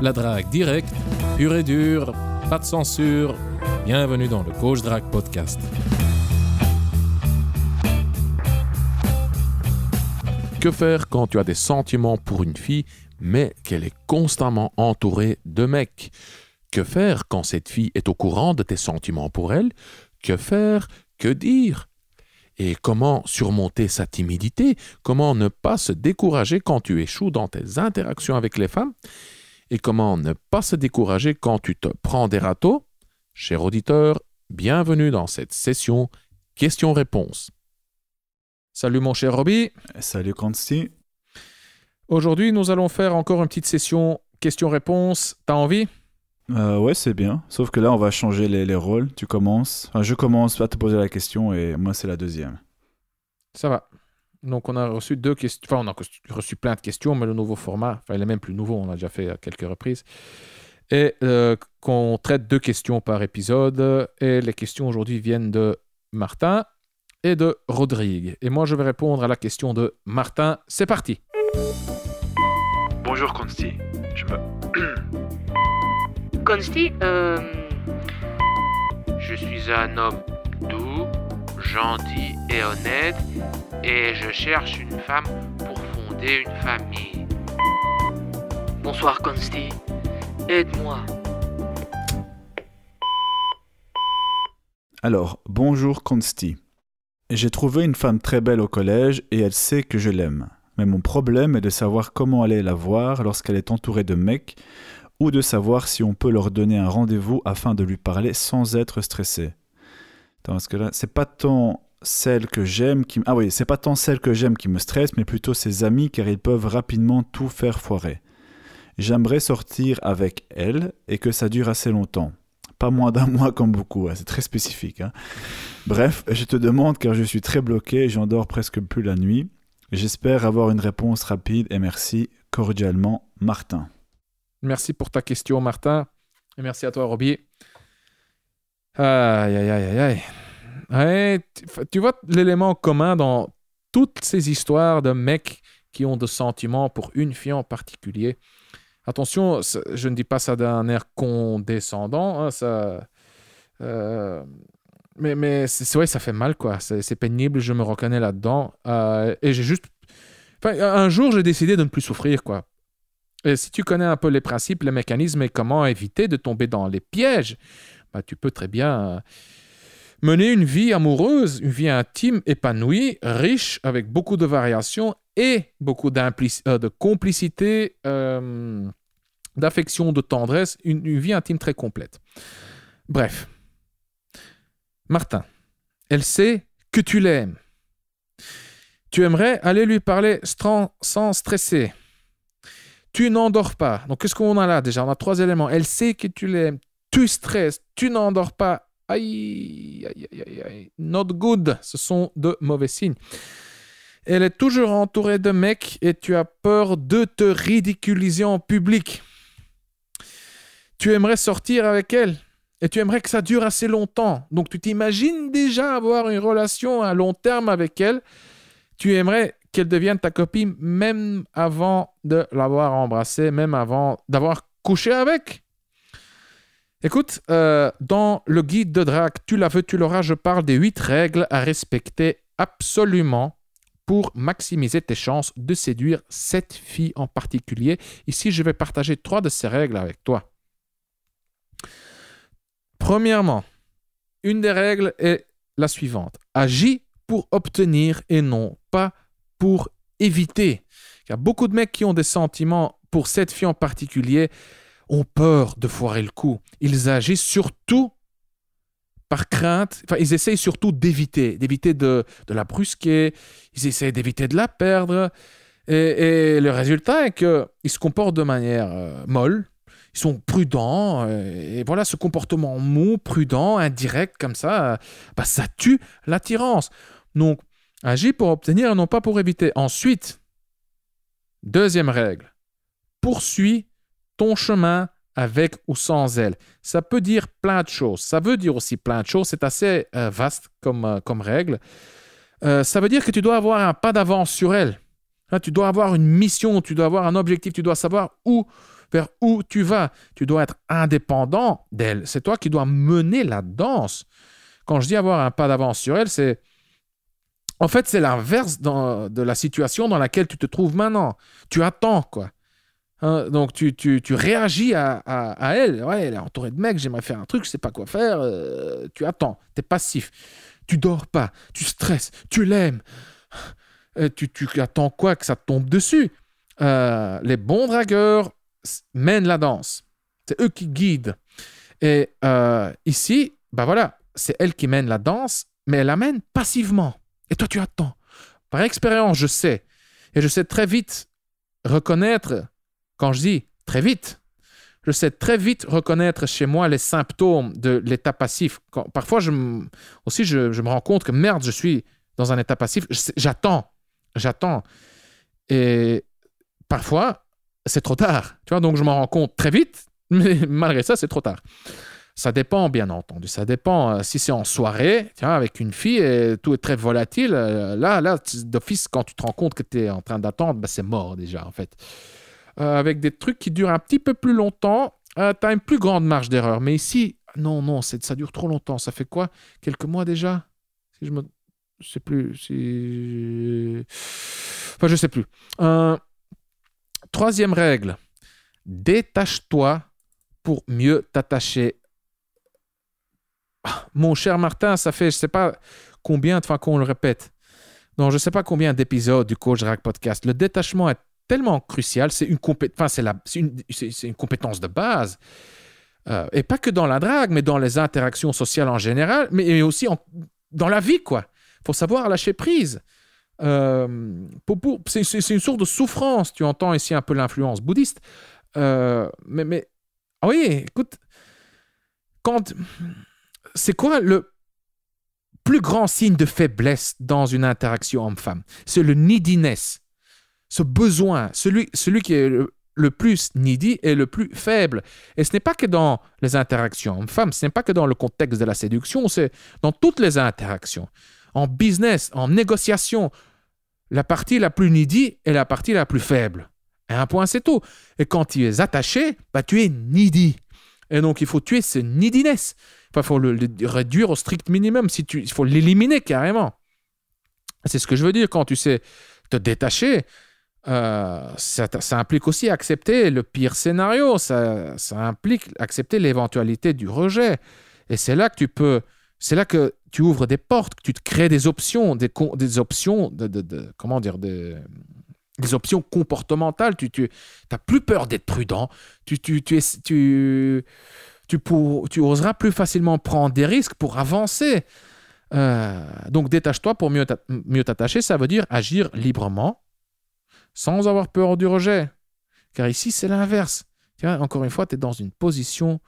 la drague directe, pure et dure, pas de censure. Bienvenue dans le Coach Drag Podcast. Que faire quand tu as des sentiments pour une fille, mais qu'elle est constamment entourée de mecs Que faire quand cette fille est au courant de tes sentiments pour elle Que faire Que dire et comment surmonter sa timidité, comment ne pas se décourager quand tu échoues dans tes interactions avec les femmes, et comment ne pas se décourager quand tu te prends des râteaux. Cher auditeur, bienvenue dans cette session questions-réponses. Salut mon cher Roby. Salut Consti. Aujourd'hui, nous allons faire encore une petite session questions-réponses. T'as envie euh, Ouais, c'est bien. Sauf que là, on va changer les, rôles. Tu commences. Enfin, je commence à te poser la question et moi, c'est la deuxième. Ça va. Donc, on a reçu deux questions. Enfin, on a reçu plein de questions, mais le nouveau format, enfin, il est même plus nouveau, on a déjà fait à quelques reprises. Et euh, qu'on traite deux questions par épisode. Et les questions aujourd'hui viennent de Martin et de Rodrigue. Et moi, je vais répondre à la question de Martin. C'est parti. Bonjour, Consti. Je Consti, euh, je suis un homme doux gentil et honnête et je cherche une femme pour fonder une famille. Bonsoir Consti, aide-moi. Alors, bonjour Consti. J'ai trouvé une femme très belle au collège et elle sait que je l'aime. Mais mon problème est de savoir comment aller la voir lorsqu'elle est entourée de mecs ou de savoir si on peut leur donner un rendez-vous afin de lui parler sans être stressé parce que là, c'est pas tant celle que j'aime qui... Ah c'est pas tant celle que j'aime qui me stresse, mais plutôt ses amis, car ils peuvent rapidement tout faire foirer. J'aimerais sortir avec elle et que ça dure assez longtemps. Pas moins d'un mois comme beaucoup, hein, c'est très spécifique. Hein. Bref, je te demande car je suis très bloqué, j'endors presque plus la nuit. J'espère avoir une réponse rapide et merci cordialement, Martin. Merci pour ta question, Martin. Et merci à toi, Robier. Aïe, aïe, aïe, aïe. tu vois l'élément commun dans toutes ces histoires de mecs qui ont de sentiments pour une fille en particulier. Attention, je ne dis pas ça d'un air condescendant, hein, ça. Euh, mais mais c'est ouais, ça fait mal, quoi. C'est pénible, je me reconnais là-dedans. Euh, et j'ai juste. un jour, j'ai décidé de ne plus souffrir, quoi. Et si tu connais un peu les principes, les mécanismes et comment éviter de tomber dans les pièges, bah, tu peux très bien euh, mener une vie amoureuse, une vie intime, épanouie, riche, avec beaucoup de variations et beaucoup euh, de complicité, euh, d'affection, de tendresse, une, une, vie intime très complète. Bref, Martin, elle sait que tu l'aimes. Tu aimerais aller lui parler sans stresser. Tu n'endors pas. Donc, qu'est-ce qu'on a là déjà On a trois éléments. Elle sait que tu l'aimes tu stresses, tu n'endors pas. Aïe, aïe, aïe, aïe, not good. Ce sont de mauvais signes. Elle est toujours entourée de mecs et tu as peur de te ridiculiser en public. Tu aimerais sortir avec elle et tu aimerais que ça dure assez longtemps. Donc tu t'imagines déjà avoir une relation à long terme avec elle. Tu aimerais qu'elle devienne ta copine même avant de l'avoir embrassée, même avant d'avoir couché avec. Écoute, euh, dans le guide de drague, tu la veux, tu l'auras, je parle des huit règles à respecter absolument pour maximiser tes chances de séduire cette fille en particulier. Ici, je vais partager trois de ces règles avec toi. Premièrement, une des règles est la suivante. Agis pour obtenir et non pas pour éviter. Il y a beaucoup de mecs qui ont des sentiments pour cette fille en particulier ont peur de foirer le coup. Ils agissent surtout par crainte, enfin, ils essayent surtout d'éviter, d'éviter de, la brusquer, ils essayent d'éviter de la perdre. Et, le résultat est qu'ils se comportent de manière euh, molle, ils sont prudents, euh, et, voilà, ce comportement mou, prudent, indirect, comme ça, euh, bah, ça tue l'attirance. Donc, agis pour obtenir, non pas pour éviter. Ensuite, deuxième règle, poursuis ton chemin avec ou sans elle. Ça peut dire plein de choses. Ça veut dire aussi plein de choses. C'est assez euh, vaste comme, euh, comme règle. Euh, ça veut dire que tu dois avoir un pas d'avance sur elle. Hein, tu dois avoir une mission, tu dois avoir un objectif, tu dois savoir où, vers où tu vas. Tu dois être indépendant d'elle. C'est toi qui dois mener la danse. Quand je dis avoir un pas d'avance sur elle, c'est... En fait, c'est l'inverse de la situation dans laquelle tu te trouves maintenant. Tu attends, quoi. Hein, donc tu, tu, tu réagis à, à, elle. Ouais, elle est entourée de mecs, j'aimerais faire un truc, je sais pas quoi faire. Euh, tu attends, tu es passif. Tu dors pas, tu stresses, tu l'aimes. Euh, tu, tu, attends quoi que ça tombe dessus euh, Les bons dragueurs mènent la danse. C'est eux qui guident. Et ici, bah voilà, c'est elle qui mène la danse, mais elle la mène passivement. Et toi, tu attends. Par expérience, je sais. Et je sais très vite reconnaître quand je dis très vite, je sais très vite reconnaître chez moi les symptômes de l'état passif. parfois, je, aussi, je, me rends compte que merde, je suis dans un état passif. J'attends, j'attends. Et parfois, c'est trop tard. Tu vois, donc je m'en rends compte très vite, mais malgré ça, c'est trop tard. Ça dépend, bien entendu. Ça dépend. Euh, si c'est en soirée, avec une fille, et tout est très volatile. Euh, là, là d'office, quand tu te rends compte que tu es en train d'attendre, ben, c'est mort déjà, en fait. Euh, avec des trucs qui durent un petit peu plus longtemps, euh, tu as une plus grande marge d'erreur. Mais ici, non, non, ça dure trop longtemps. Ça fait quoi Quelques mois déjà Si je me. sais plus. Enfin, je sais plus. Troisième règle détache-toi pour mieux t'attacher. Ah, mon cher Martin, ça fait, je ne sais pas combien de fois qu'on le répète. Non, je ne sais pas combien d'épisodes du Coach Rack Podcast. Le détachement est tellement crucial. C'est une, une compétence de base. Euh, et pas que dans la drague, mais dans les interactions sociales en général, mais, aussi dans la vie, quoi. Faut savoir lâcher prise. Euh, c'est une source de souffrance. Tu entends ici un peu l'influence bouddhiste. Euh, mais, mais, ah oui, écoute, quand. C'est quoi le plus grand signe de faiblesse dans une interaction homme-femme C'est le neediness ce besoin, celui, celui qui est le, plus needy est le plus faible. Et ce n'est pas que dans les interactions hommes-femmes, ce n'est pas que dans le contexte de la séduction, c'est dans toutes les interactions. En business, en négociation, la partie la plus needy est la partie la plus faible. Et un point, c'est tout. Et quand tu es attaché, bah, tu es needy. Et donc, il faut tuer ce neediness. Il faut le, réduire au strict minimum. Si tu, il faut l'éliminer carrément. C'est ce que je veux dire quand tu sais te détacher euh, ça, implique aussi accepter le pire scénario, ça, implique accepter l'éventualité du rejet. Et c'est là que tu peux, c'est là que tu ouvres des portes, que tu te crées des options, des, options, comment dire, des, options comportementales. Tu n'as plus peur d'être prudent, tu, oseras plus facilement prendre des risques pour avancer. Euh, donc détache-toi pour mieux t'attacher, ça veut dire agir librement sans avoir peur du rejet. Car ici, c'est l'inverse. Encore une fois, tu es dans une position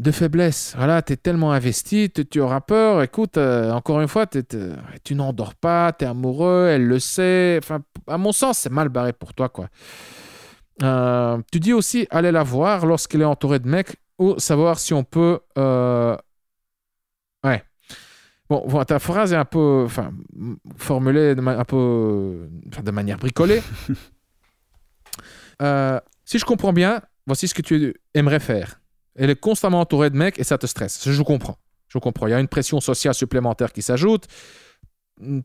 de faiblesse. Voilà, tu es tellement investi, tu auras peur. Écoute, euh, encore une fois, tu n'endors pas, tu es amoureux, elle le sait. Enfin, à mon sens, c'est mal barré pour toi, quoi. Euh, tu dis aussi allez la voir lorsqu'elle est entourée de mecs ou savoir si on peut euh, Bon, ta phrase est un peu enfin, formulée de un peu de manière bricolée. Euh, si je comprends bien, voici ce que tu aimerais faire. Elle est constamment entourée de mecs et ça te stresse. Je comprends. Je comprends. Il y a une pression sociale supplémentaire qui s'ajoute.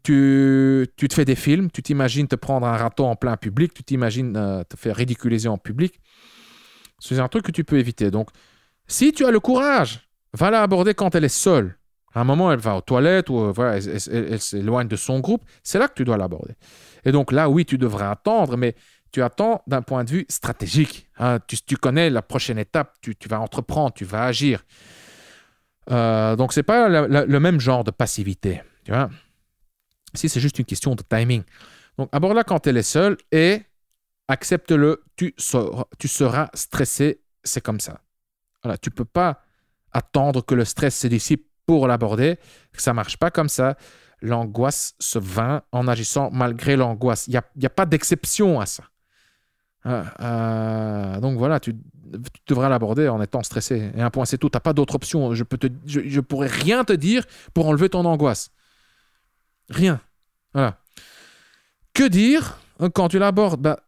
Tu, tu, te fais des films, tu t'imagines te prendre un raton en plein public, tu t'imagines euh, te faire ridiculiser en public. C'est un truc que tu peux éviter. Donc, si tu as le courage, va la aborder quand elle est seule. À un moment, elle va aux toilettes ou euh, elle, s'éloigne de son groupe. C'est là que tu dois l'aborder. Et donc là, oui, tu devrais attendre, mais tu attends d'un point de vue stratégique. Hein. Tu, connais la prochaine étape, tu, vas entreprendre, tu vas agir. Euh, donc, ce n'est pas le même genre de passivité. Tu si c'est juste une question de timing. Donc, aborde-la quand elle est seule et accepte-le. Tu seras, stressé. C'est comme ça. Voilà, tu ne peux pas attendre que le stress se dissipe pour l'aborder. Ça marche pas comme ça. L'angoisse se vint en agissant malgré l'angoisse. Il n'y a, pas d'exception à ça. Ah, euh, donc voilà, tu, tu devras l'aborder en étant stressé. Et un point, c'est tout. Tu n'as pas d'autre option. Je peux pourrais rien te dire pour enlever ton angoisse. Rien. Voilà. Que dire quand tu l'abordes bah,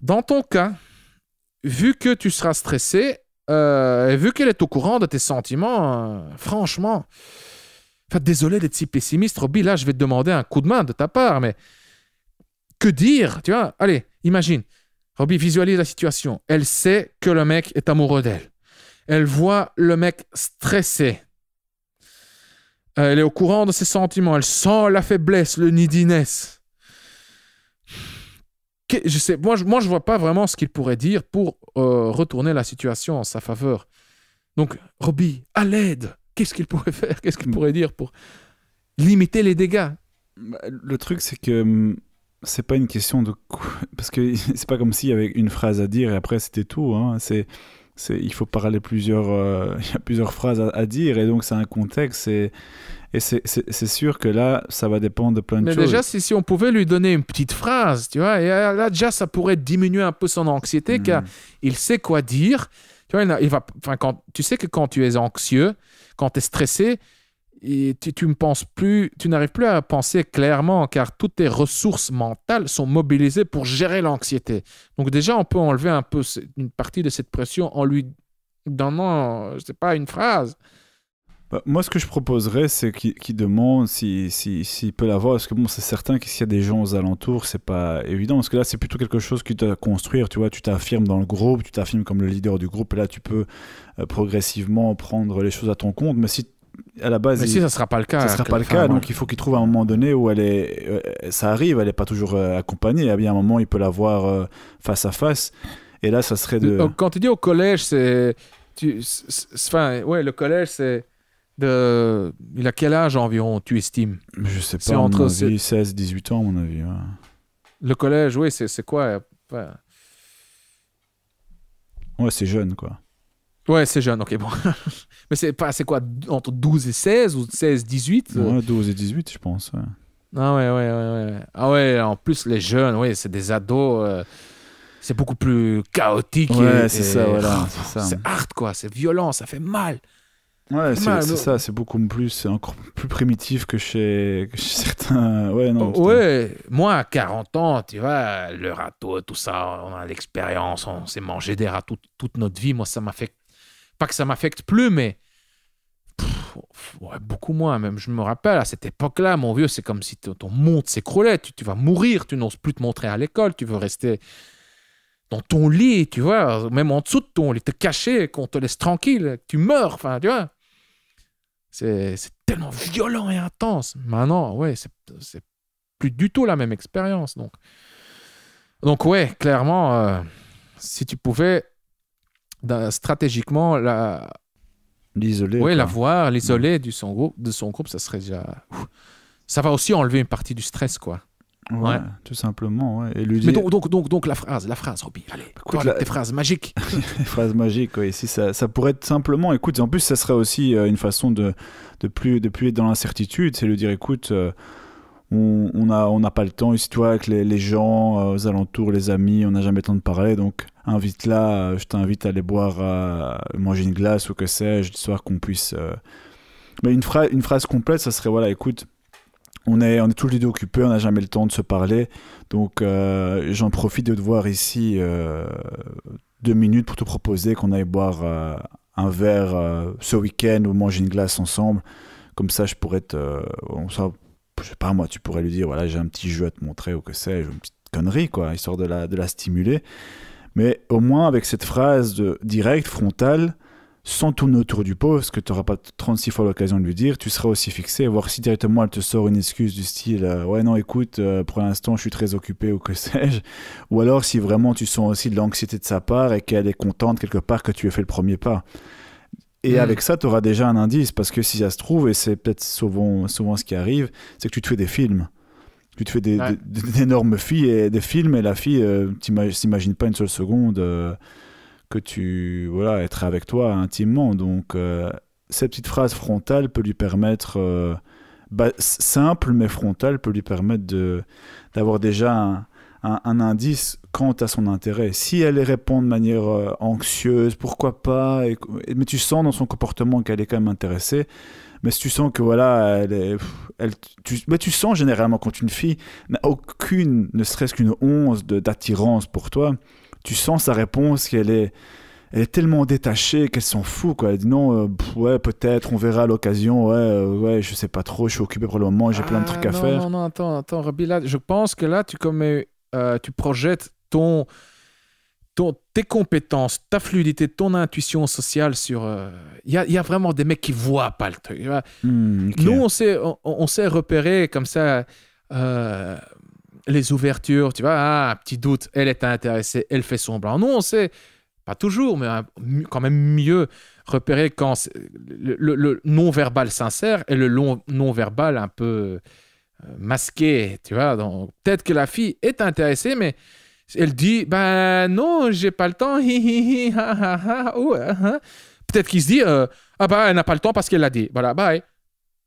Dans ton cas, vu que tu seras stressé, euh, vu qu'elle est au courant de tes sentiments, euh, franchement, désolé d'être si pessimiste, Roby, là, je vais te demander un coup de main de ta part, mais que dire, tu vois Allez, imagine, Roby visualise la situation. Elle sait que le mec est amoureux d'elle. Elle voit le mec stressé. Euh, elle est au courant de ses sentiments. Elle sent la faiblesse, le neediness je sais, moi, je, moi, je vois pas vraiment ce qu'il pourrait dire pour euh, retourner la situation en sa faveur. Donc, Robbie, à l'aide, qu'est-ce qu'il pourrait faire Qu'est-ce qu'il pourrait dire pour limiter les dégâts bah, Le truc, c'est que hum, c'est pas une question de parce que c'est pas comme s'il y avait une phrase à dire et après c'était tout. Hein. C'est il faut parler plusieurs, euh, il y a plusieurs phrases à, dire et donc c'est un contexte et, c'est sûr que là, ça va dépendre de plein de choses. Mais déjà, si, si, on pouvait lui donner une petite phrase, tu vois, et euh, là déjà, ça pourrait diminuer un peu son anxiété, hmm. car il sait quoi dire. Tu vois, il, va, enfin, quand, tu sais que quand tu es anxieux, quand tu es stressé, et tu, ne penses plus, tu n'arrives plus à penser clairement car toutes tes ressources mentales sont mobilisées pour gérer l'anxiété. Donc déjà, on peut enlever un peu une partie de cette pression en lui donnant, je sais pas, une phrase. Bah, moi, ce que je proposerais, c'est qu'il demande s'il si, si, si peut l'avoir. Parce que bon, c'est certain que s'il y a des gens aux alentours, c'est pas évident. Parce que là, c'est plutôt quelque chose qui doit construire. Tu vois, tu t'affirmes dans le groupe, tu t'affirmes comme le leader du groupe. Et là, tu peux euh, progressivement prendre les choses à ton compte. Mais si à la base. Mais si, ça sera pas le cas. Ça sera pas le cas, donc il faut qu'il trouve un moment donné où elle est. Euh, ça arrive, elle n'est pas toujours euh, accompagnée. Eh à bien un moment, il peut la voir euh, face à face. Et là, ça serait de. Quand tu dis au collège, c'est. Tu... Enfin, ouais, le collège, c'est. De... Il a quel âge environ, tu estimes Je sais pas, C'est entre 16, 18 ans, à mon avis. Le collège, oui, c'est quoi Ouais, c'est jeune, quoi. Ouais, c'est jeune, ok, bon. Mais c'est pas, quoi, entre 12 et 16 ou 16, 18 Ouais, 12 et 18, je pense. Ah ouais, ouais, ouais, Ah ouais, en plus, les jeunes, ouais, c'est des ados. Euh, c'est beaucoup plus chaotique. Ouais, ah, c'est ça, C'est hard, quoi. C'est violent, ça fait mal. Ouais, c'est ça, c'est beaucoup plus, c'est encore plus primitif que chez, certains. Ouais, non. Oh, ouais, moi à 40 ans, tu vois, le râteau, tout ça, on a l'expérience, on s'est mangé des rats toute notre vie. Moi, ça m'a fait pas que ça m'affecte plus, mais beaucoup moins même. Je me rappelle, à cette époque-là, mon vieux, c'est comme si ton monde s'écroulait. Tu, vas mourir, tu n'oses plus te montrer à l'école, tu veux rester dans ton lit, tu vois, même en dessous de ton lit, te cacher, qu'on te laisse tranquille, tu meurs, enfin, tu vois. C'est tellement violent et intense. Maintenant, ouais, c'est plus du tout la même expérience. Donc, donc ouais, clairement, euh, si tu pouvais stratégiquement, la... L'isoler. Oui, voir l'isoler du son de son groupe, ça serait déjà. Ça va aussi enlever une partie du stress, quoi. Ouais, tout simplement. Ouais. Et Mais donc, donc, donc, la phrase, la phrase, Roby, allez, phrases magiques. phrases magiques, oui. Si ça, ça, pourrait être simplement, écoute, en plus, ça serait aussi euh, une façon de, de, plus, de plus être dans l'incertitude, c'est de dire, écoute. Euh, on n'a on pas le temps, toi avec les, gens euh, aux alentours, les amis, on n'a jamais le temps de parler, donc invite-la, euh, je t'invite à aller boire, euh, manger une glace ou que sais-je, histoire qu'on puisse. Mais euh, bah, une, phrase, une phrase complète, ça serait voilà, écoute, on est, on est tous les deux occupés, on n'a jamais le temps de se parler, donc j'en profite de te voir ici deux minutes pour te proposer qu'on aille boire un verre ce week-end ou manger une glace ensemble. Comme ça, je pourrais te. on sort je sais pas moi, tu pourrais lui dire voilà, j'ai un petit jeu à te montrer ou que sais-je, une petite connerie, quoi, histoire de la, de la stimuler. Mais au moins, avec cette phrase directe, frontale, sans tourner autour du pot, ce que tu n'auras pas 36 fois l'occasion de lui dire, tu seras aussi fixé, voir si directement elle te sort une excuse du style euh, Ouais, non, écoute, euh, pour l'instant, je suis très occupé ou que sais-je. Ou alors si vraiment tu sens aussi de l'anxiété de sa part et qu'elle est contente quelque part que tu aies fait le premier pas. Et mm. avec ça, tu auras déjà un indice, parce que si ça se trouve, et c'est peut-être souvent, souvent ce qui arrive, c'est que tu te fais des films. Tu te fais des, d'énormes filles et des films et la fille ne euh, s'imagine pas une seule seconde euh, que tu voilà être avec toi intimement. Donc euh, cette petite phrase frontale peut lui permettre bah, simple mais frontale peut lui permettre de d'avoir déjà un, indice quant à son intérêt. Si elle répond de manière anxieuse, pourquoi pas et, Mais tu sens dans son comportement qu'elle est quand même intéressée mais tu sens que voilà, elle, elle tu, mais tu sens généralement quand une fille n'a aucune, ne serait-ce qu'une once d'attirance pour toi, tu sens sa réponse qu'elle est elle est tellement détachée qu'elle s'en fout quoi. Elle dit non, euh, ouais peut-être, on verra à l'occasion. Ouais, euh, ouais, je sais pas trop, je suis occupé pour le moment, j'ai plein de trucs à ah, faire. Non non attends attends je pense que là tu comme euh, tu projettes ton tes compétences, ta fluidité, ton intuition sociale sur... Il euh, y, a, y, a, vraiment des mecs qui voient pas le truc. Hmm, Nous, on sait, on, sait repérer comme ça euh, les ouvertures, tu vois, un ah, petit doute, elle est intéressée, elle fait son blanc. Nous, on sait, pas toujours, mais euh, quand même mieux repérer quand le, non-verbal sincère et le non-verbal un peu masqué, tu vois. Peut-être que la fille est intéressée, mais elle dit, ben non, j'ai pas le temps. Oh, uh, Peut-être qu'il se dit, euh, ah bah ben, elle n'a pas le temps parce qu'elle l'a dit. Voilà, bye.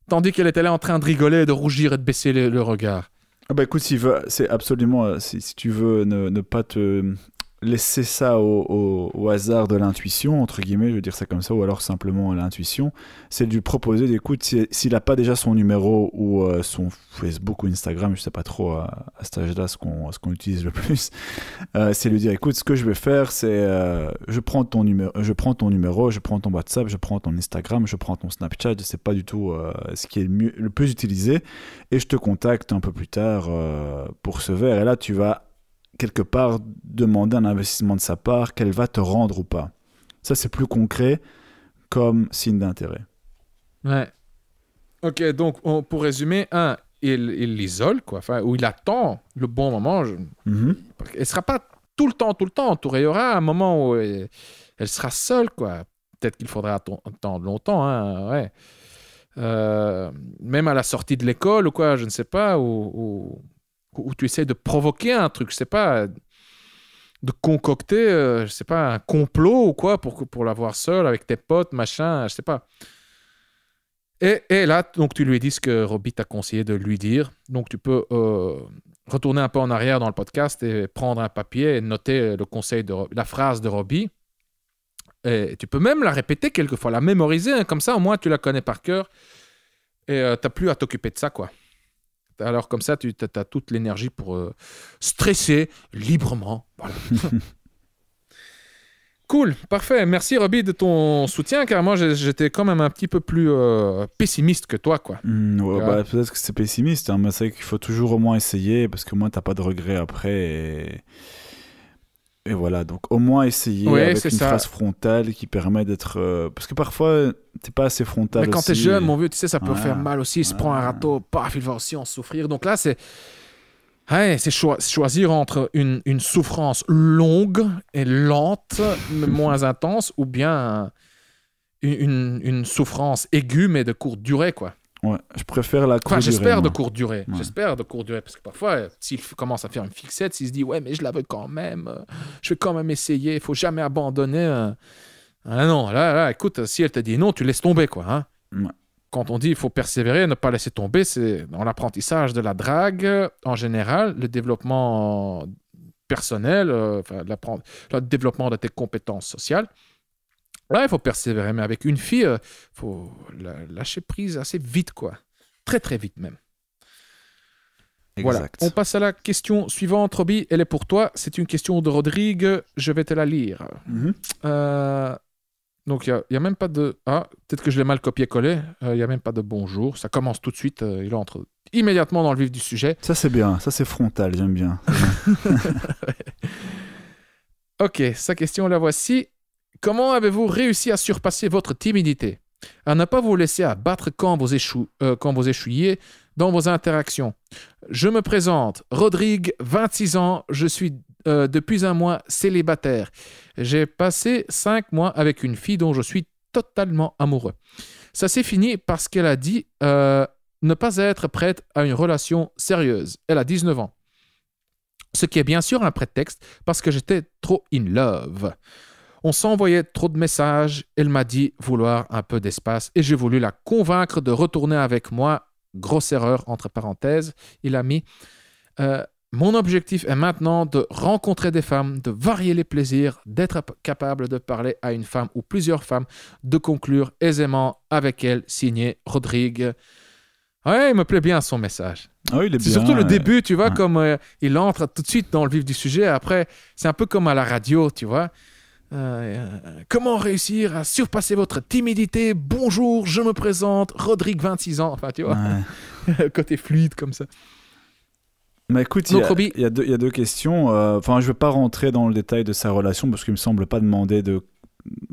Tandis qu'elle était là en train de rigoler, de rougir et de baisser le, regard. Ah ben écoute, si, c'est absolument, euh, si, si tu veux ne, pas te laisser ça au, hasard de l'intuition, entre guillemets, je veux dire ça comme ça, ou alors simplement à l'intuition, c'est de lui proposer écoute s'il n'a pas déjà son numéro ou euh, son Facebook ou Instagram, je sais pas trop à, ce cet là ce qu'on utilise le plus, euh, c'est c'est lui dire écoute, ce que je vais faire, c'est euh, je, prends ton numéro, je prends ton numéro, je prends ton WhatsApp, je prends ton Instagram, je prends ton Snapchat, je sais pas du tout ce qui est le, plus utilisé, et je te contacte un peu plus tard pour ce verre. Et là, tu vas quelque part demander un investissement de sa part qu'elle va te rendre ou pas. Ça, c'est plus concret comme signe d'intérêt. Ouais. Ok, donc pour résumer, un, il l'isole, quoi, enfin, ou il attend le bon moment. Mhm. Elle ne sera pas tout le temps, tout le temps entourée. Il y aura un moment où euh, elle, sera seule, quoi. Peut-être qu'il faudra attendre longtemps, hein, ouais. Euh, même à la sortie de l'école ou quoi, je ne sais pas, ou où tu essaies de provoquer un truc, je sais pas, de concocter, euh, je sais pas, un complot ou quoi pour, pour l'avoir seul avec tes potes, machin, je sais pas. Et, et, là, donc tu lui dis ce que Robbie t'a conseillé de lui dire. Donc tu peux euh, retourner un peu en arrière dans le podcast et prendre un papier et noter le conseil de la phrase de Robbie. Et tu peux même la répéter quelquefois, la mémoriser, hein, comme ça au moins tu la connais par cœur et tu euh, t'as plus à t'occuper de ça quoi. Alors comme ça, tu as toute l'énergie pour euh, stresser librement. Cool, parfait. Merci Roby de ton soutien, car moi j'étais quand même un petit peu plus euh, pessimiste que toi, quoi. Mmh, bah, peut-être que c'est pessimiste, hein, mais c'est qu'il faut toujours au moins essayer, parce que moi t'as pas de regrets après. Et voilà, donc au moins essayer avec une ça. frontale qui permet d'être. Euh, parce que parfois, t'es pas assez frontal. Mais quand t'es jeune, mon vieux, tu sais, ça peut faire mal aussi. Il se prend un râteau, paf, il va aussi en souffrir. Donc là, c'est. c'est choisir entre une, une, souffrance longue et lente, mais moins intense, ou bien une, une, souffrance aiguë, mais de courte durée, quoi je préfère la courte durée. J'espère de courte durée. J'espère de courte durée. Parce que parfois, euh, s'il commence à faire une fixette, s'il se dit Ouais, mais je la veux quand même. Euh, je vais quand même essayer. Il faut jamais abandonner. Ah non, là, écoute, si elle te dit non, tu laisses tomber, quoi. Hein. Quand on dit il faut persévérer, ne pas laisser tomber, c'est dans l'apprentissage de la drague en général, le développement personnel, le développement de tes compétences sociales. Là, il faut persévérer. Mais avec une fille, il euh, faut lâcher prise assez vite, quoi. Très, très vite même. Voilà. On passe à la question suivante, Roby. Elle est pour toi. C'est une question de Rodrigue. Je vais te la lire. Mhm. Euh, donc, il n'y a, même pas de. Ah, peut-être que je l'ai mal copié-collé. Euh, il y n'y a même pas de bonjour. Ça commence tout de suite. il entre immédiatement dans le vif du sujet. Ça, c'est bien. Ça, c'est frontal. J'aime bien. ok, sa question, la voici. Comment avez-vous réussi à surpasser votre timidité, à ne pas vous laisser abattre quand vous, euh, échouiez dans vos interactions Je me présente, Rodrigue, 26 ans, je suis euh, depuis un mois célibataire. J'ai passé cinq mois avec une fille dont je suis totalement amoureux. Ça s'est fini parce qu'elle a dit euh, ne pas être prête à une relation sérieuse. Elle a 19 ans. Ce qui est bien sûr un prétexte parce que j'étais trop in love. On s'envoyait trop de messages, elle m'a dit vouloir un peu d'espace et j'ai voulu la convaincre de retourner avec moi. Grosse erreur, entre parenthèses, il a mis. Euh, mon objectif est maintenant de rencontrer des femmes, de varier les plaisirs, d'être capable de parler à une femme ou plusieurs femmes, de conclure aisément avec elles, signé Rodrigue. Ah ouais, il me plaît bien son message. Ah c'est surtout le début, tu vois, comme euh, il entre tout de suite dans le vif du sujet. Après, c'est un peu comme à la radio, tu vois. Euh, comment réussir à surpasser votre timidité Bonjour, je me présente, Rodrigue, 26 ans. Enfin, tu vois, côté fluide comme ça. Mais bah, écoute, il y, a deux questions. Euh, enfin, je ne vais pas rentrer dans le détail de sa relation parce qu'il me semble pas demander de,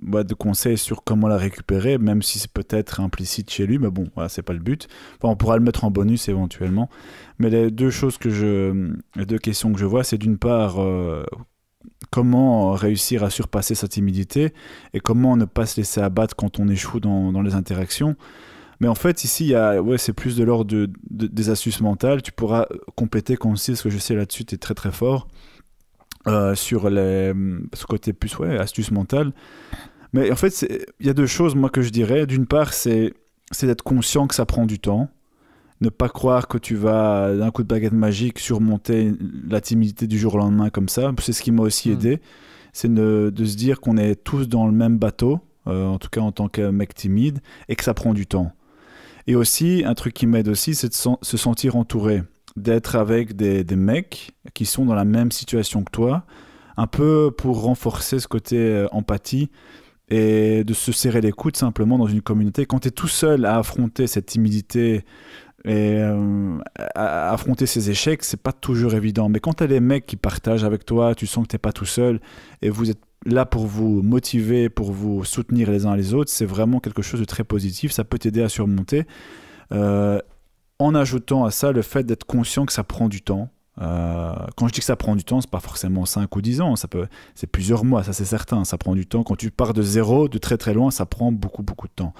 bah, de conseils sur comment la récupérer, même si c'est peut-être implicite chez lui. Mais bon, c'est pas le but. on pourra le mettre en bonus éventuellement. Mais les deux choses que je, deux questions que je vois, c'est d'une part euh, comment réussir à surpasser sa timidité et comment ne pas se laisser abattre quand on échoue dans, les interactions. Mais en fait, ici, ouais, c'est plus de l'ordre des astuces mentales. Tu pourras compléter quand aussi, ce que je sais là-dessus, tu es très très fort euh, sur ce côté plus ouais, astuces mentales. Mais en fait, il y a deux choses, moi, que je dirais. D'une part, c'est d'être conscient que ça prend du temps ne pas croire que tu vas euh, d'un coup de baguette magique surmonter la timidité du jour au lendemain comme ça. C'est ce qui m'a aussi hmm. aidé, c'est de, se dire qu'on est tous dans le même bateau, euh, en tout cas en tant que mec timide, et que ça prend du temps. Et aussi, un truc qui m'aide aussi, c'est de se sentir entouré, d'être avec des, mecs qui sont dans la même situation que toi, un peu pour renforcer ce côté euh, empathie et de se serrer les coudes simplement dans une communauté. Quand tu es tout seul à affronter cette timidité et euh, affronter ces échecs, c'est pas toujours évident. Mais quand tu as des mecs qui partagent avec toi, tu sens que t'es pas tout seul et vous êtes là pour vous motiver, pour vous soutenir les uns les autres, c'est vraiment quelque chose de très positif. Ça peut t'aider à surmonter. Euh, en ajoutant à ça le fait d'être conscient que ça prend du temps euh, quand je dis que ça prend du temps, c'est pas forcément 5 ou 10 ans, ça peut, c'est plusieurs mois, ça c'est certain, ça prend du temps. Quand tu pars de zéro, de très très loin, ça prend beaucoup beaucoup de temps.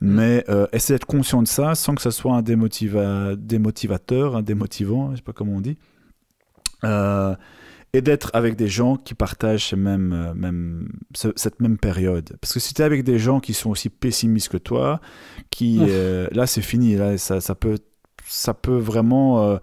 Mm. Mais euh, essayer d'être conscient de ça sans que ça soit un démotiva démotivateur, un démotivant, je sais pas comment on dit. Euh, et d'être avec des gens qui partagent même, cette même période. Parce que si tu es avec des gens qui sont aussi pessimistes que toi, qui, là c'est fini, là, ça, peut, ça peut vraiment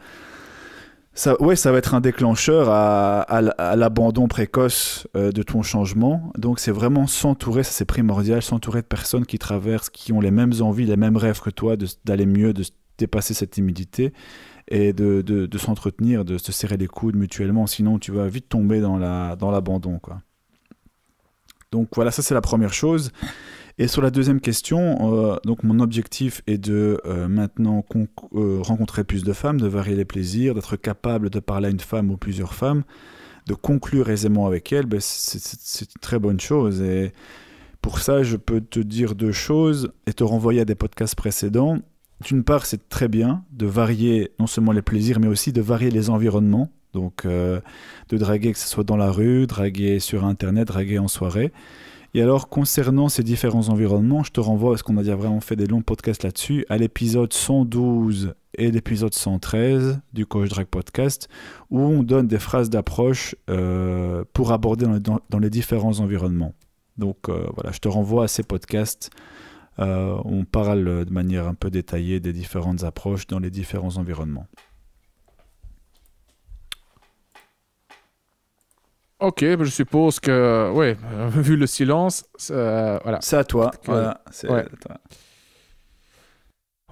ça, ouais, ça va être un déclencheur à, l'abandon précoce euh, de ton changement. Donc c'est vraiment s'entourer, ça c'est primordial, s'entourer de personnes qui traversent, qui ont les mêmes envies, les mêmes rêves que toi, d'aller mieux, de dépasser cette timidité et de, s'entretenir, de se serrer les coudes mutuellement. Sinon tu vas vite tomber dans l'abandon. La, dans Donc voilà, ça c'est la première chose. Et sur la deuxième question, euh, donc mon objectif est de euh, maintenant euh, rencontrer plus de femmes, de varier les plaisirs, d'être capable de parler à une femme ou plusieurs femmes, de conclure aisément avec elle, ben, c'est une très bonne chose. Et pour ça, je peux te dire deux choses et te renvoyer à des podcasts précédents. D'une part, c'est très bien de varier non seulement les plaisirs, mais aussi de varier les environnements. Donc, de draguer, que ce soit dans la rue, draguer sur Internet, draguer en soirée. Et alors, concernant ces différents environnements, je te renvoie, parce qu'on a déjà vraiment fait des longs podcasts là-dessus, à l'épisode 112 et l'épisode 113 du Coach Drag Podcast, où on donne des phrases d'approche euh, pour aborder dans les, différents environnements. Donc euh, voilà, je te renvoie à ces podcasts. où euh, on parle de manière un peu détaillée des différentes approches dans les différents environnements. Ok, je suppose que, ouais, vu le silence, euh, voilà. C'est à toi.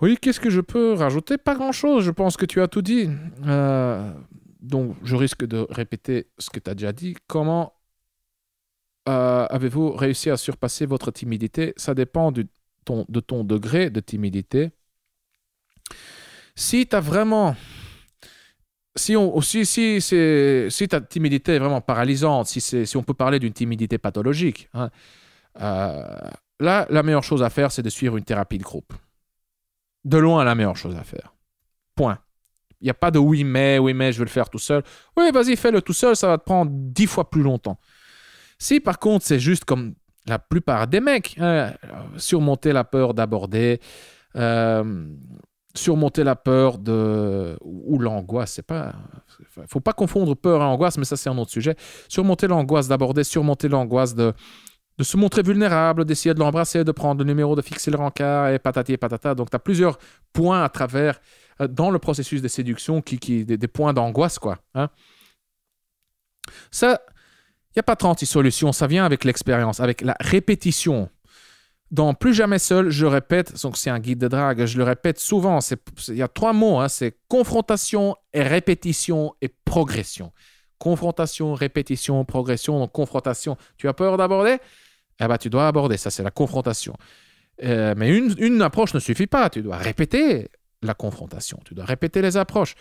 Oui, qu'est-ce que je peux rajouter Pas grand-chose, je pense que tu as tout dit. Euh, donc, je risque de répéter ce que tu as déjà dit. Comment euh, avez-vous réussi à surpasser votre timidité Ça dépend de ton degré de timidité. Si tu as vraiment si, on, si, si, c'est si, ta timidité est vraiment paralysante, si, si on peut parler d'une timidité pathologique, hein, euh, là, la meilleure chose à faire, c'est de suivre une thérapie de groupe. De loin, la meilleure chose à faire. Point. Il n'y a pas de oui, mais, oui, mais, je vais le faire tout seul. Oui, vas-y, fais-le tout seul, ça va te prendre dix fois plus longtemps. Si par contre, c'est juste comme la plupart des mecs, hein, surmonter la peur d'aborder, euh, surmonter la peur de ou l'angoisse. C'est pas, faut pas confondre peur et angoisse, mais ça c'est un autre sujet. Surmonter l'angoisse d'aborder, surmonter l'angoisse de de se montrer vulnérable, d'essayer de l'embrasser, de prendre le numéro, de fixer le rencard, et patati et patata. Donc, tu as plusieurs points à travers, euh, dans le processus de séduction, qui, qui des, points d'angoisse, quoi. Hein. Ça, il n'y a pas 30 solutions, ça vient avec l'expérience, avec la répétition dans Plus jamais seul, je répète, donc c'est un guide de drague, je le répète souvent, il y a trois mots, hein, c'est confrontation et répétition et progression. Confrontation, répétition, progression, confrontation. Tu as peur d'aborder Eh bien, tu dois aborder, ça c'est la confrontation. Euh, mais une, une approche ne suffit pas, tu dois répéter la confrontation, tu dois répéter les approches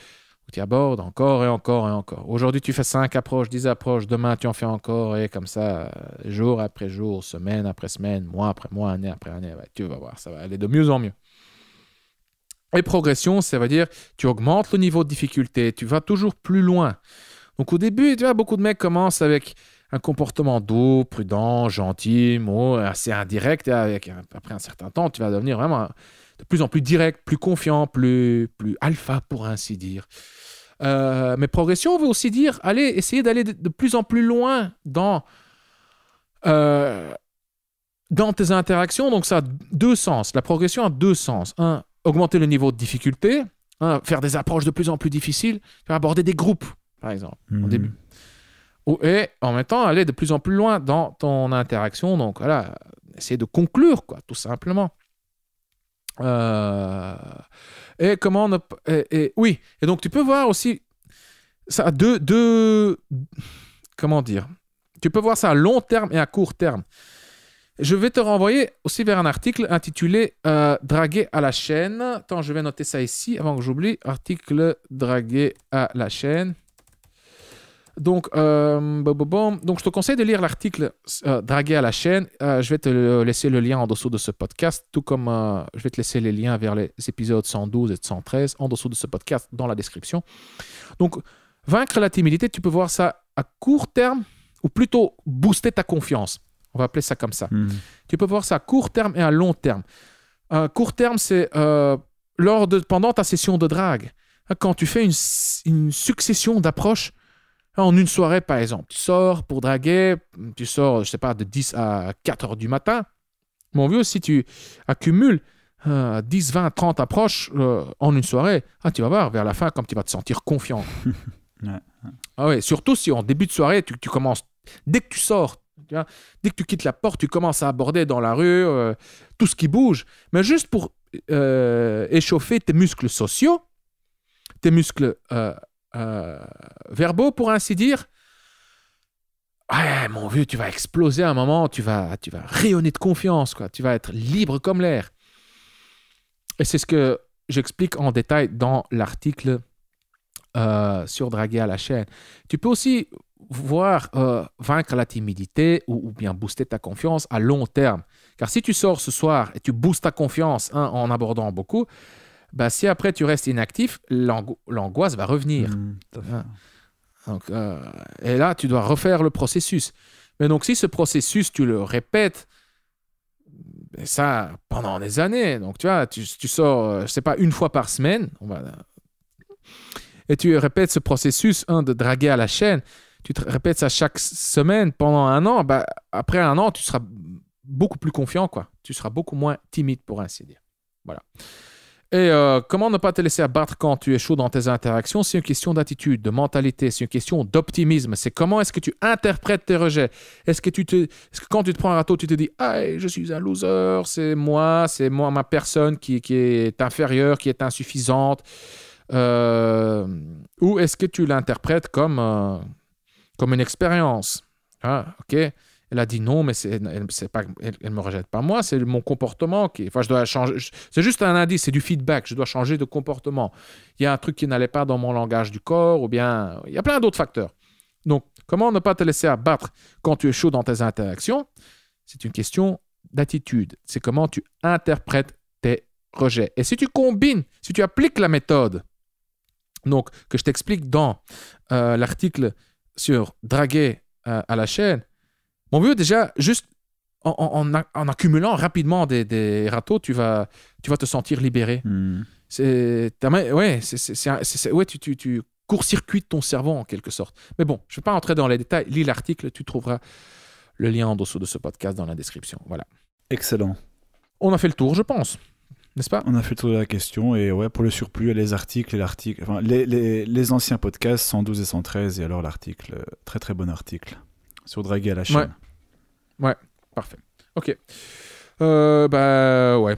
tu abordes encore et encore et encore. Aujourd'hui, tu fais 5 approches, 10 approches, demain, tu en fais encore, et comme ça, jour après jour, semaine après semaine, mois après mois, année après année, tu vas voir, ça va aller de mieux en mieux. Et progression, ça veut dire tu augmentes le niveau de difficulté, tu vas toujours plus loin. Donc au début, tu vois, beaucoup de mecs commencent avec un comportement doux, prudent, gentil, mot assez indirect, et après un certain temps, tu vas devenir vraiment... Un, de plus en plus direct, plus confiant, plus, plus alpha, pour ainsi dire. Euh, mais progression veut aussi dire allez, essayer d'aller de, plus en plus loin dans, euh, dans tes interactions. Donc ça a deux sens. La progression a deux sens. Un, augmenter le niveau de difficulté. faire des approches de plus en plus difficiles. Faire aborder des groupes, par exemple, au mhm. début. Et en même temps, aller de plus en plus loin dans ton interaction. Donc voilà, essayer de conclure, quoi, tout simplement. Euh, et comment on et, oui, et donc tu peux voir aussi ça à deux, comment dire, tu peux voir ça à long terme et à court terme. Je vais te renvoyer aussi vers un article intitulé euh, Draguer à la chaîne. Attends, je vais noter ça ici avant que j'oublie. Article Draguer à la chaîne. Donc, euh, bon, donc, je te conseille de lire l'article euh, Draguer à la chaîne. Euh, je vais te laisser le lien en dessous de ce podcast, tout comme je vais te laisser les liens vers les épisodes 112 et 113 en dessous de ce podcast dans la description. Donc, vaincre la timidité, tu peux voir ça à court terme ou plutôt booster ta confiance. On va appeler ça comme ça. Hmm. Tu peux voir ça à court terme et à long terme. À court terme, c'est lors de, pendant ta session de drague. Hein, quand tu fais une succession d'approches ah, en une soirée, par exemple, tu sors pour draguer, tu sors, je sais pas, de 10 à 4 heures du matin. Mon vieux, si tu accumules 10, 20, 30 approches euh, en une soirée, ah, tu vas voir vers la fin comme tu vas te sentir confiant. Ah surtout si en début de soirée, tu, commences, dès que tu sors, dès que tu quittes la porte, tu commences à aborder dans la rue euh, tout ce qui bouge, mais juste pour euh, échauffer tes muscles sociaux, tes muscles euh, verbaux, pour ainsi dire. mon vieux, tu vas exploser à un moment, tu vas, tu vas rayonner de confiance, quoi. tu vas être libre comme l'air. Et c'est ce que j'explique en détail dans l'article euh, sur Draguer à la chaîne. Tu peux aussi voir euh, vaincre la timidité ou, bien booster ta confiance à long terme. Car si tu sors ce soir et tu boostes ta confiance hein, en abordant beaucoup, bah, si après tu restes inactif, l'angoisse va revenir. Mmh, hein. euh, et là, tu dois refaire le processus. Mais donc, si ce processus, tu le répètes, et ben ça pendant des années, donc tu vois, tu, sors, euh, je sais pas, une fois par semaine, on va, et tu répètes ce processus un de draguer à la chaîne, tu te répètes ça chaque semaine pendant un an, bah, après un an, tu seras beaucoup plus confiant, quoi. Tu seras beaucoup moins timide, pour ainsi dire. Voilà. Et euh, comment ne pas te laisser abattre quand tu es chaud dans tes interactions C'est une question d'attitude, de mentalité, c'est une question d'optimisme. C'est comment est-ce que tu interprètes tes rejets Est-ce que, tu te, quand tu te prends un râteau, tu te dis ah, je suis un loser, c'est moi, c'est moi, ma personne qui, est inférieure, qui est insuffisante euh, Ou est-ce que tu l'interprètes comme, euh, comme une expérience ah, Ok elle a dit non, mais elle, ne pas, elle, me rejette pas moi, c'est mon comportement qui. Enfin, je dois changer. C'est juste un indice, c'est du feedback. Je dois changer de comportement. Il y a un truc qui n'allait pas dans mon langage du corps, ou bien il y a plein d'autres facteurs. Donc, comment ne pas te laisser abattre quand tu es chaud dans tes interactions C'est une question d'attitude. C'est comment tu interprètes tes rejets. Et si tu combines, si tu appliques la méthode, donc que je t'explique dans euh, l'article sur draguer euh, à la chaîne, mon vieux, déjà, juste en, accumulant rapidement des, des, râteaux, tu vas, tu vas te sentir libéré. Oui, hmm. ouais, c'est, ouais, tu, tu, court-circuites ton cerveau en quelque sorte. Mais bon, je ne vais pas entrer dans les détails. Lis l'article, tu trouveras le lien en dessous de ce podcast dans la description. Voilà. Excellent. On a fait le tour, je pense n'est-ce pas On a fait le tour de la question et ouais, pour le surplus, les articles, l'article, enfin, les, anciens podcasts 112 et 113 et alors l'article, euh, très très bon article sur Draguer à la chaîne. Ouais, parfait. Ok. Euh, bah ouais.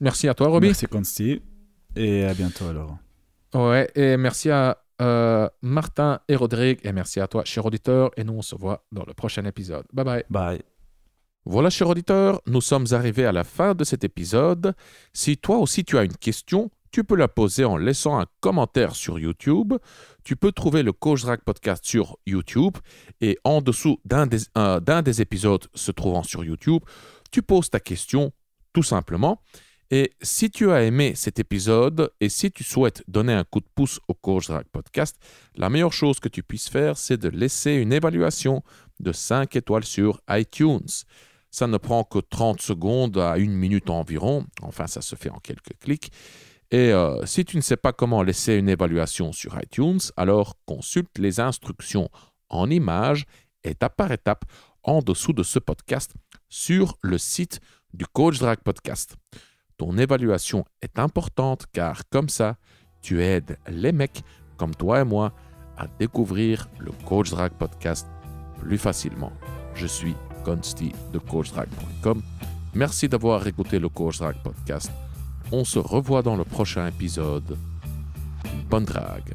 Merci à toi, Roby. Merci, Consti. Et à bientôt, alors. Ouais, et merci à euh, Martin et Rodrigue. Et merci à toi, cher auditeur. Et nous, on se voit dans le prochain épisode. Bye bye. Bye. Voilà, cher auditeur, nous sommes arrivés à la fin de cet épisode. Si toi aussi tu as une question, tu peux la poser en laissant un commentaire sur YouTube. Tu peux trouver le Coach Drag Podcast sur YouTube et en dessous euh, d'un des, épisodes se trouvant sur YouTube, tu poses ta question tout simplement. Et si tu as aimé cet épisode et si tu souhaites donner un coup de pouce au Coach Drag Podcast, la meilleure chose que tu puisses faire, c'est de laisser une évaluation de 5 étoiles sur iTunes. Ça ne prend que 30 secondes à une minute environ. Enfin, ça se fait en quelques clics. Et euh, si tu ne sais pas comment laisser une évaluation sur iTunes, alors consulte les instructions en images, étape par étape, en dessous de ce podcast, sur le site du Coach Drag Podcast. Ton évaluation est importante car comme ça, tu aides les mecs comme toi et moi à découvrir le Coach Drag Podcast plus facilement. Je suis Consti de CoachDrag.com. Merci d'avoir écouté le Coach Drag Podcast. On se revoit dans le prochain épisode. Bonne drague.